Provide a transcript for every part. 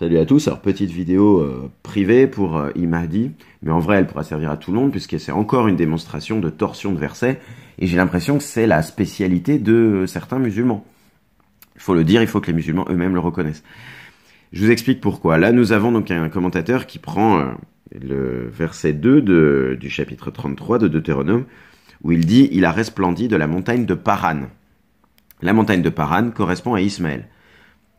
Salut à tous, alors petite vidéo euh, privée pour euh, Imadi, mais en vrai elle pourra servir à tout le monde puisque c'est encore une démonstration de torsion de verset et j'ai l'impression que c'est la spécialité de euh, certains musulmans. Il faut le dire, il faut que les musulmans eux-mêmes le reconnaissent. Je vous explique pourquoi. Là nous avons donc un commentateur qui prend euh, le verset 2 du chapitre 33 de Deutéronome où il dit « Il a resplendi de la montagne de Paran ». La montagne de Paran correspond à Ismaël.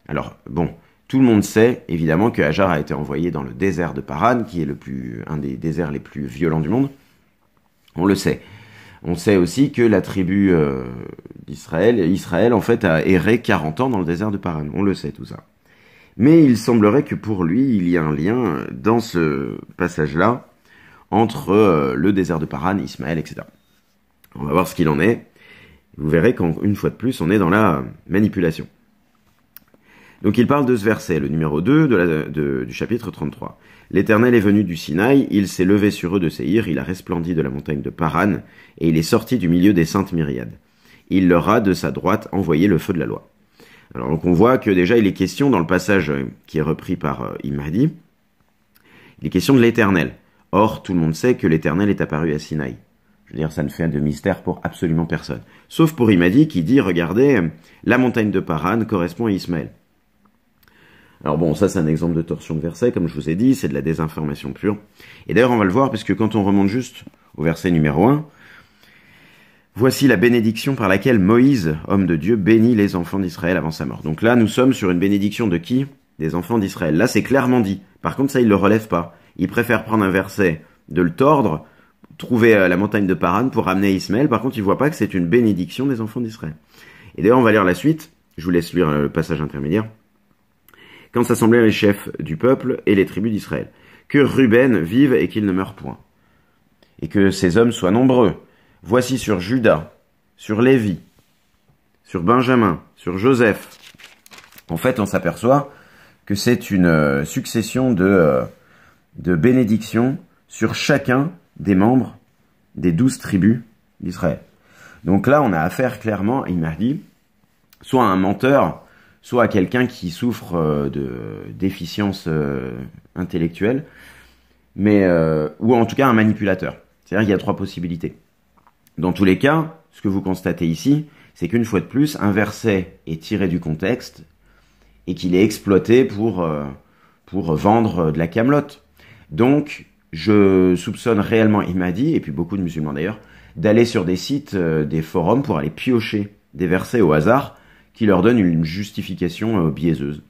Alors bon, tout le monde sait évidemment que Hajar a été envoyé dans le désert de Paran, qui est le plus, un des déserts les plus violents du monde. On le sait. On sait aussi que la tribu euh, d'Israël, Israël en fait a erré 40 ans dans le désert de Paran. On le sait tout ça. Mais il semblerait que pour lui, il y a un lien dans ce passage-là entre euh, le désert de Paran, Ismaël, etc. On va voir ce qu'il en est. Vous verrez qu'une fois de plus, on est dans la manipulation. Donc il parle de ce verset, le numéro 2 du chapitre 33. L'Éternel est venu du Sinaï, il s'est levé sur eux de Séhir, il a resplendi de la montagne de Paran, et il est sorti du milieu des saintes myriades. Il leur a de sa droite envoyé le feu de la loi. Alors donc on voit que déjà il est question dans le passage euh, qui est repris par euh, Imadi, il est question de l'Éternel. Or tout le monde sait que l'Éternel est apparu à Sinaï. Je veux dire, ça ne fait de mystère pour absolument personne. Sauf pour Imadi qui dit, regardez, la montagne de Paran correspond à Ismaël. Alors bon, ça c'est un exemple de torsion de verset, comme je vous ai dit, c'est de la désinformation pure. Et d'ailleurs on va le voir, parce que quand on remonte juste au verset numéro 1, Voici la bénédiction par laquelle Moïse, homme de Dieu, bénit les enfants d'Israël avant sa mort. Donc là, nous sommes sur une bénédiction de qui Des enfants d'Israël. Là, c'est clairement dit. Par contre, ça, il le relève pas. Il préfère prendre un verset, de le tordre, trouver euh, la montagne de Paran pour ramener Ismaël. Par contre, il voit pas que c'est une bénédiction des enfants d'Israël. Et d'ailleurs, on va lire la suite. Je vous laisse lire euh, le passage intermédiaire quand s'assemblèrent les chefs du peuple et les tribus d'Israël. Que Ruben vive et qu'il ne meure point. Et que ses hommes soient nombreux. Voici sur Judas, sur Lévi, sur Benjamin, sur Joseph. En fait, on s'aperçoit que c'est une euh, succession de, euh, de bénédictions sur chacun des membres des douze tribus d'Israël. Donc là, on a affaire clairement il m'a dit soit un menteur soit à quelqu'un qui souffre euh, de déficience euh, intellectuelle, mais euh, ou en tout cas un manipulateur. C'est-à-dire qu'il y a trois possibilités. Dans tous les cas, ce que vous constatez ici, c'est qu'une fois de plus, un verset est tiré du contexte et qu'il est exploité pour, pour vendre de la camelote. Donc, je soupçonne réellement il m'a dit, et puis beaucoup de musulmans d'ailleurs, d'aller sur des sites, des forums pour aller piocher des versets au hasard qui leur donne une justification euh, biaiseuse.